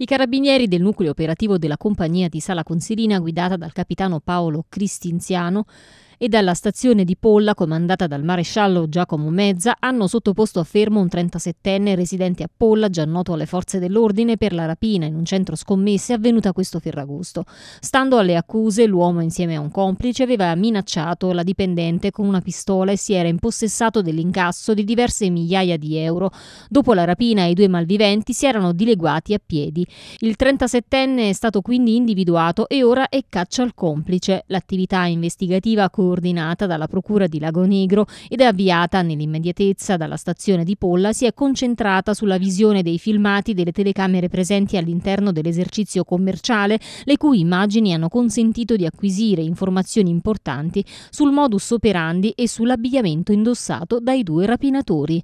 I carabinieri del nucleo operativo della compagnia di Sala Consilina guidata dal capitano Paolo Cristinziano e dalla stazione di Polla comandata dal maresciallo Giacomo Mezza hanno sottoposto a fermo un 37enne residente a Polla già noto alle forze dell'ordine per la rapina in un centro scommesse avvenuta questo Ferragosto. Stando alle accuse, l'uomo insieme a un complice aveva minacciato la dipendente con una pistola e si era impossessato dell'incasso di diverse migliaia di euro. Dopo la rapina i due malviventi si erano dileguati a piedi. Il 37enne è stato quindi individuato e ora è caccia al complice. L'attività investigativa coordinata ordinata dalla Procura di Lago Negro ed avviata nell'immediatezza dalla stazione di Polla, si è concentrata sulla visione dei filmati delle telecamere presenti all'interno dell'esercizio commerciale, le cui immagini hanno consentito di acquisire informazioni importanti sul modus operandi e sull'abbigliamento indossato dai due rapinatori.